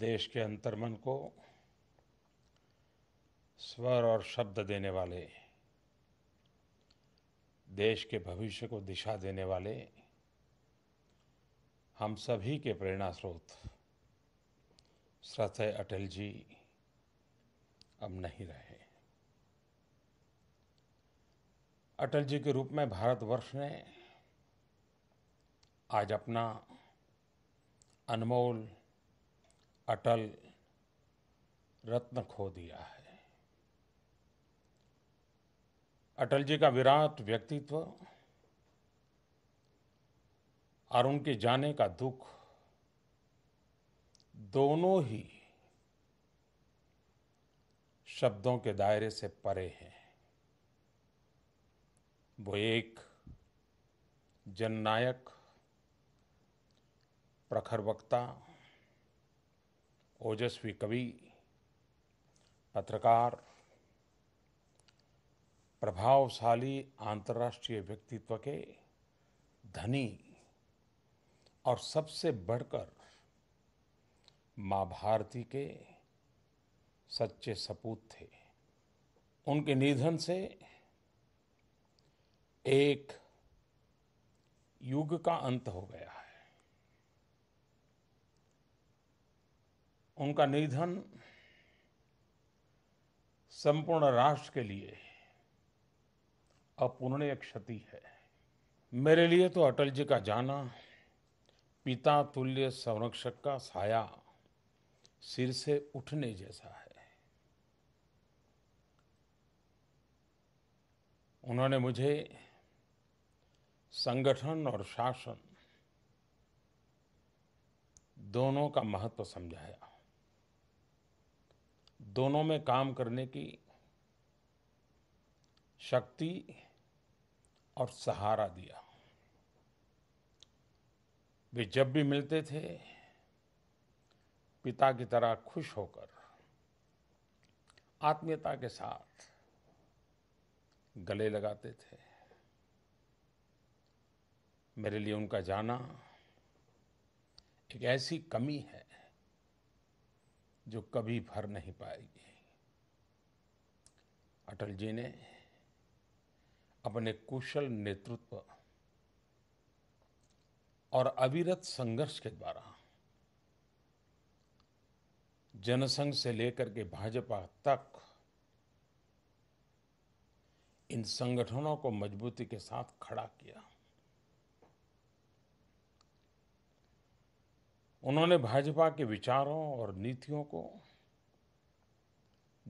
देश के अंतर्मन को स्वर और शब्द देने वाले देश के भविष्य को दिशा देने वाले हम सभी के प्रेरणा स्रोत श्रतः अटल जी अब नहीं रहे अटल जी के रूप में भारतवर्ष ने आज अपना अनमोल अटल रत्न खो दिया है अटल जी का विराट व्यक्तित्व और उनके जाने का दुख दोनों ही शब्दों के दायरे से परे हैं वो एक जननायक प्रखर वक्ता ओजस्वी कवि पत्रकार प्रभावशाली अंतर्राष्ट्रीय व्यक्तित्व के धनी और सबसे बढ़कर माँ भारती के सच्चे सपूत थे उनके निधन से एक युग का अंत हो गया उनका निधन संपूर्ण राष्ट्र के लिए अपूर्णीय क्षति है मेरे लिए तो अटल जी का जाना पिता तुल्य संरक्षक का साया सिर से उठने जैसा है उन्होंने मुझे संगठन और शासन दोनों का महत्व समझाया दोनों में काम करने की शक्ति और सहारा दिया वे जब भी मिलते थे पिता की तरह खुश होकर आत्मीयता के साथ गले लगाते थे मेरे लिए उनका जाना एक ऐसी कमी है जो कभी भर नहीं पाएगी अटल जी ने अपने कुशल नेतृत्व और अविरत संघर्ष के द्वारा जनसंघ से लेकर के भाजपा तक इन संगठनों को मजबूती के साथ खड़ा किया उन्होंने भाजपा के विचारों और नीतियों को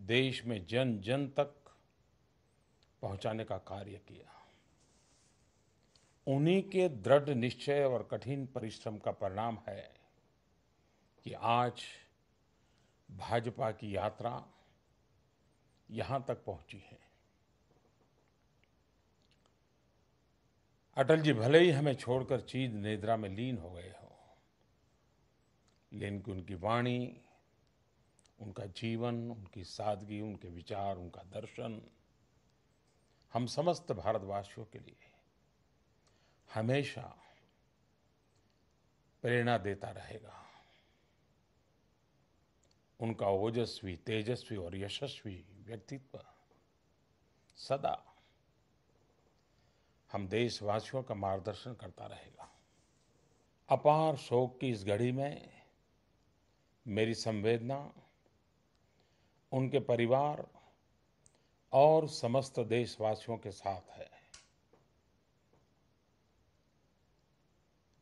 देश में जन जन तक पहुंचाने का कार्य किया उन्हीं के दृढ़ निश्चय और कठिन परिश्रम का परिणाम है कि आज भाजपा की यात्रा यहां तक पहुंची है अटल जी भले ही हमें छोड़कर चीज निद्रा में लीन हो गए लेकिन उनकी वाणी उनका जीवन उनकी सादगी उनके विचार उनका दर्शन हम समस्त भारतवासियों के लिए हमेशा प्रेरणा देता रहेगा उनका ओजस्वी तेजस्वी और यशस्वी व्यक्तित्व सदा हम देशवासियों का मार्गदर्शन करता रहेगा अपार शोक की इस घड़ी में मेरी संवेदना उनके परिवार और समस्त देशवासियों के साथ है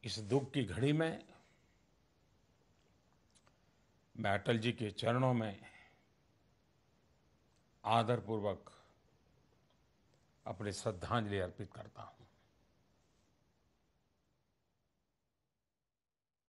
इस दुख की घड़ी में मैं अटल जी के चरणों में आदरपूर्वक अपनी श्रद्धांजलि अर्पित करता हूं